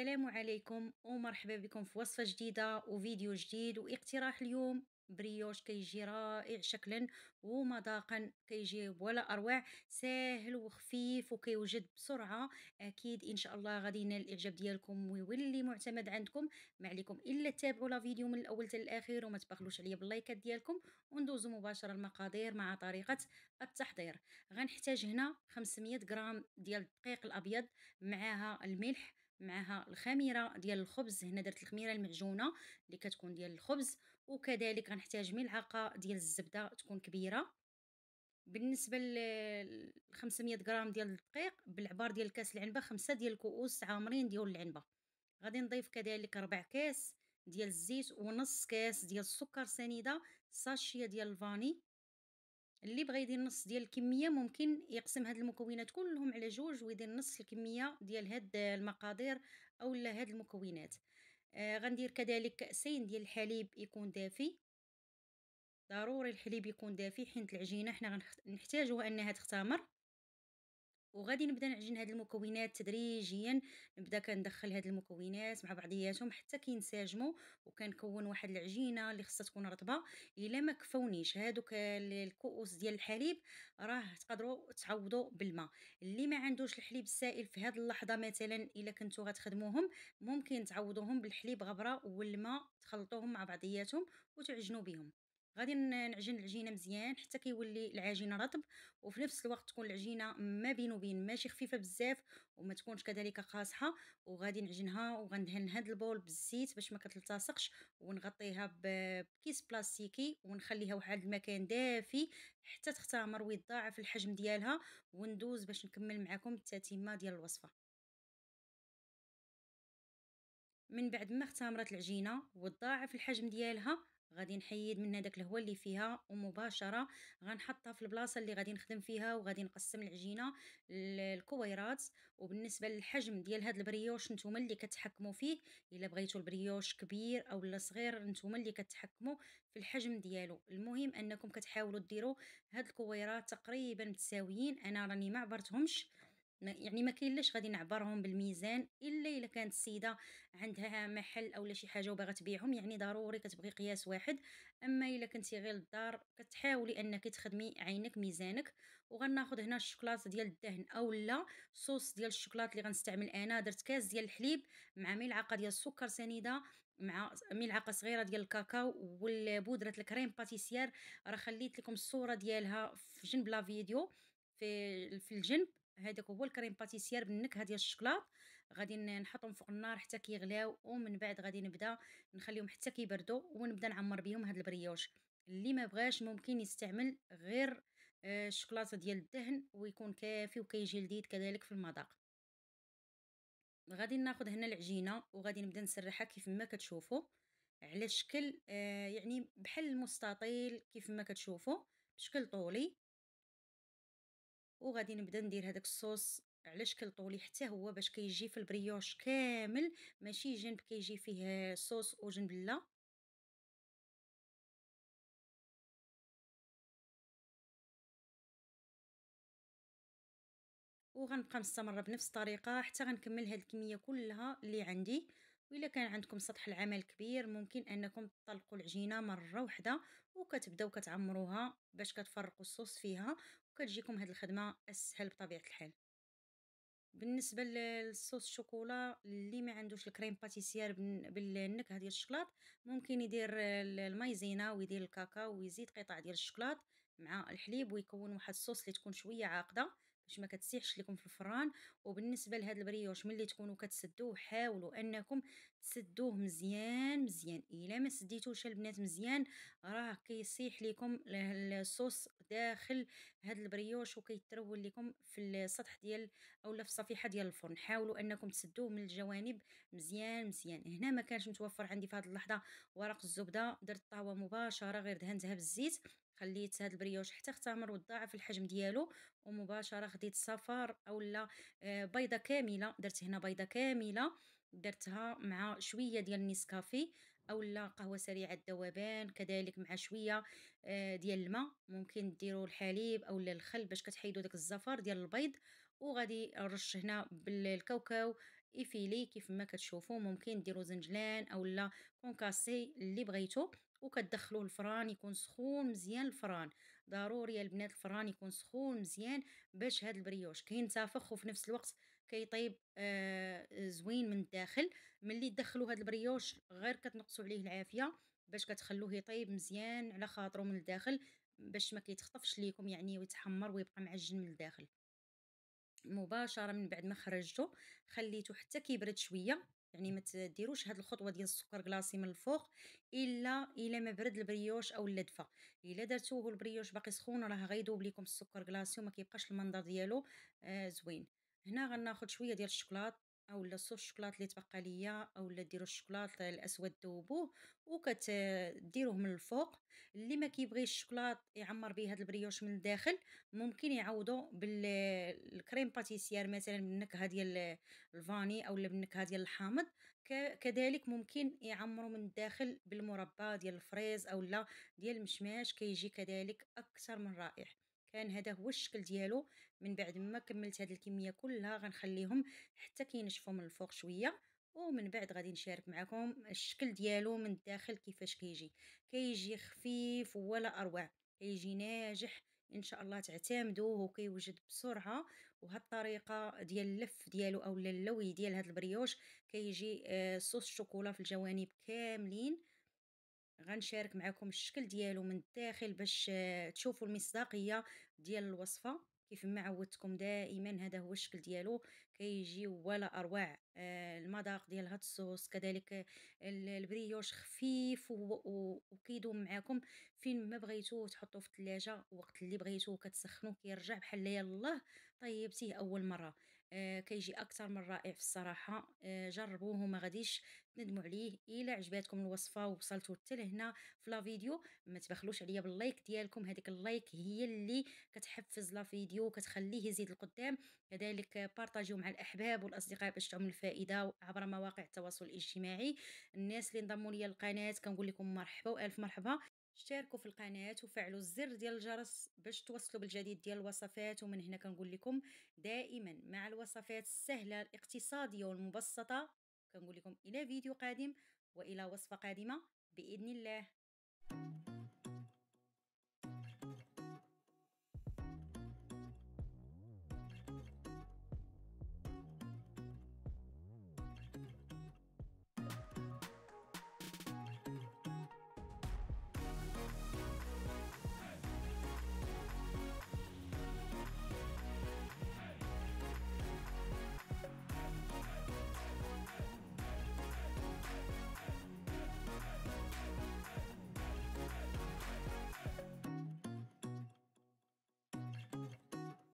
السلام عليكم ومرحبا بكم في وصفة جديدة وفيديو جديد واقتراح اليوم بريوش كيجي رائع شكلا ومذاقا كيجي ولا اروع ساهل وخفيف وكيوجد بسرعه اكيد ان شاء الله غادي ينال الاعجاب ديالكم ويولي معتمد عندكم ما عليكم الا تتابعوا لا فيديو من الاول حتى الاخير وما تبخلوش عليا باللايكات ديالكم وندوزو مباشره المقادير مع طريقه التحضير غنحتاج هنا 500 غرام ديال الدقيق الابيض معاها الملح معها الخميره ديال الخبز هنا درت الخميره المعجونه اللي كتكون ديال الخبز وكذلك غنحتاج ملعقه ديال الزبده تكون كبيره بالنسبه ل 500 غرام ديال الدقيق بالعبار ديال كاس العنبه خمسة ديال الكؤوس عامرين ديال العنبه غادي نضيف كذلك ربع كاس ديال الزيت ونص كاس ديال السكر سنيده ساشيه ديال الفاني اللي بغى يدير نص ديال الكميه ممكن يقسم هاد المكونات كلهم على جوج ويدير نص الكميه ديال هاد المقادير اولا هاد المكونات آه غندير كذلك كاسين ديال الحليب يكون دافي ضروري الحليب يكون دافي حيت العجينه حنا غنحتاجوها انها تختمر وغادي نبدا نعجن هاد المكونات تدريجيا نبدا كندخل هاد المكونات مع بعضياتهم حتى كينسجموا وكنكون واحد العجينه اللي خصها تكون رطبه الا ما كفونيش هادوك الكؤوس ديال الحليب راه تقدروا تعوضوا بالماء اللي ما عندوش الحليب السائل في هاد اللحظه مثلا الا كنتو غتخدموهم ممكن تعوضوهم بالحليب غبره والماء تخلطوهم مع بعضياتهم وتعجنوا بهم غادي نعجن العجينه مزيان حتى كيولي العجينه رطب وفي نفس الوقت تكون العجينه ما بين وبين ماشي خفيفه بزاف وما تكونش كذلك قاصحه وغادي نعجنها وغندهن هذا البول بالزيت باش ما كتلتصقش ونغطيها بكيس بلاستيكي ونخليها واحد المكان دافي حتى تختمر ويتضاعف الحجم ديالها وندوز باش نكمل معكم التتمه ديال الوصفه من بعد ما اختمرت العجينه وتضاعف الحجم ديالها غادي نحيد منها داك الهواء اللي فيها ومباشره غنحطها في البلاصه اللي غادي نخدم فيها وغادي نقسم العجينه للكويرات وبالنسبه للحجم ديال هاد البريوش نتوما اللي كتحكموا فيه الا بغيتو البريوش كبير او لا صغير نتوما اللي كتحكموا في الحجم ديالو المهم انكم كتحاولوا ديروا هاد الكويرات تقريبا متساويين انا راني ما عبرتهمش يعني ما كاينلاش غادي نعبرهم بالميزان الا الا كانت السيده عندها محل اولا شي حاجه وباغا تبيعهم يعني ضروري كتبغي قياس واحد اما الا كنتي غير للدار كتحاولي انك تخدمي عينك ميزانك وغناخذ هنا الشوكولاط ديال الدهن اولا صوص ديال الشوكولاط اللي غنستعمل انا درت كاس ديال الحليب مع ملعقه ديال السكر سنيده مع ملعقه صغيره ديال الكاكاو والبودره الكريم باتيسيير راه خليت لكم الصوره ديالها في جنب لا فيديو في في الجنب هذاك هو الكريم باتيسير بالنكهه ديال الشكلاط غادي نحطهم فوق النار حتى كيغلاو ومن بعد غادي نبدا نخليهم حتى كيبردوا ونبدا نعمر بهم هاد البريوش اللي ما بغاش ممكن يستعمل غير آه، الشكلاطه ديال الدهن ويكون كافي وكيجي لذيذ كذلك في المذاق غادي ناخذ هنا العجينه وغادي نبدا نسرحها كيف ما كتشوفوا على شكل آه، يعني بحال المستطيل كيف ما كتشوفوا بشكل طولي وغادي نبدا ندير هذاك الصوص على شكل طولي حتى هو باش كيجي في البريوش كامل ماشي جنب كيجي فيه صوص وجنب لا وغنبقى مستمره بنفس الطريقه حتى غنكمل هاد الكميه كلها اللي عندي وإلا كان عندكم سطح العمل كبير ممكن انكم تطلقوا العجينه مره واحده وكتبداو كتعمروها باش كتفرقوا الصوص فيها كتجيكم هاد الخدمه اسهل بطبيعه الحال بالنسبه للصوص الشوكولا اللي ما عندوش الكريم باتيسيير بالنكهه ديال الشكلاط ممكن يدير المايزينا ويدير الكاكاو ويزيد قطع ديال الشكلاط مع الحليب ويكون واحد الصوص اللي تكون شويه عاقده باش ما كتسيحش لكم في الفران وبالنسبه لهاد البريوش ملي تكونوا كتسدوه حاولوا انكم تسدوه مزيان مزيان الا ما سديتوش البنات مزيان راه كيسيح لكم الصوص داخل هاد البريوش وكيترول لكم في السطح ديال اولا في الصفيحه ديال الفرن حاولوا انكم تسدوه من الجوانب مزيان مزيان هنا ما كانش متوفر عندي في هاد اللحظه ورق الزبده درت طاوه مباشره غير دهنتها بالزيت خليت هاد البريوش حتى اختمر وضاعف الحجم ديالو ومباشره خديت صفار اولا آه، بيضه كامله درت هنا بيضه كامله درتها مع شويه ديال النسكافي اولا قهوه سريعه الذوبان كذلك مع شويه آه، ديال الماء ممكن ديروا الحليب اولا الخل باش كتحيدوا داك الزفر ديال البيض وغادي نرش هنا بالكاوكاو ايفيلي كيف ما كتشوفوا ممكن ديروا زنجلان اولا كونكاسي اللي بغيتو وكتدخلوا الفران يكون سخون مزيان الفران ضروري يا البنات الفران يكون سخون مزيان باش هاد البريوش كينتفخ وفي نفس الوقت كيطيب آه زوين من الداخل ملي تدخلوا هاد البريوش غير كتنقصوا عليه العافيه باش كتخلوه يطيب مزيان على خاطرو من الداخل باش ما كيتخطفش ليكم يعني ويتحمر ويبقى معجن من الداخل مباشره من بعد ما خرجته خليته حتى كيبرد شويه يعني ما تديروش هاد الخطوه ديال السكر كلاصي من الفوق الا الا ما برد البريوش او اللدفه الا درتوه البريوش باقي سخون راه غيذوب لكم السكر كلاصي وما كيبقاش المنظر ديالو آه زوين هنا غناخذ شويه ديال الشوكولات لا صوص الشوكولاط اللي تبقى ليا اولا ديروا الشوكولاط الاسود ذوبوه وكتديروه من الفوق اللي ما كيبغيش الشوكولاط يعمر به هذا البريوش من الداخل ممكن يعوضو بالكريم باتيسيير مثلا بالنكهه ديال الفاني او بالنكهه ديال الحامض كذلك ممكن يعمروا من الداخل بالمربى ديال الفريز اولا ديال المشماش كيجي كذلك اكثر من رائع كان هذا هو الشكل ديالو من بعد ما كملت هذه الكميه كلها غنخليهم حتى كينشفوا من الفوق شويه ومن بعد غادي نشارك معكم الشكل ديالو من الداخل كيفاش كيجي كيجي خفيف ولا اروع كيجي ناجح ان شاء الله تعتمدوه وكيوجد بسرعه وهاد الطريقه ديال اللف ديالو او اللوي ديال هاد البريوش كيجي آه، صوص الشوكولا في الجوانب كاملين غنشارك معكم الشكل ديالو من الداخل باش آه، تشوفوا المصداقيه ديال الوصفه كيف ما عودتكم دائما هذا هو الشكل ديالو كيجي ولا اروع آه، المذاق ديال هاد الصوص كذلك آه، البريوش خفيف وكيدوم معاكم فين ما بغيتو تحطوه في الثلاجه وقت اللي بغيتو كتسخنوه كيرجع بحال يلاه طيبتيه اول مره آه كيجي اكثر من رائع في الصراحه آه جربوه وما غاديش تندموا عليه الا عجباتكم الوصفه ووصلتوا حتى لهنا في لا فيديو ما تبخلوش عليا باللايك ديالكم هذيك اللايك هي اللي كتحفز لا فيديو وكتخليه يزيد القدام كذلك بارطاجيو مع الاحباب والاصدقاء باش تعم الفائده عبر مواقع التواصل الاجتماعي الناس اللي انضموا لي القناه كنقول لكم مرحبا والف مرحبا اشتركوا في القناة وفعلوا الزر ديال الجرس باش توصلوا بالجديد ديال الوصفات ومن هنا كنقول لكم دائما مع الوصفات السهلة الاقتصادية والمبسطة كنقول لكم إلى فيديو قادم وإلى وصفة قادمة بإذن الله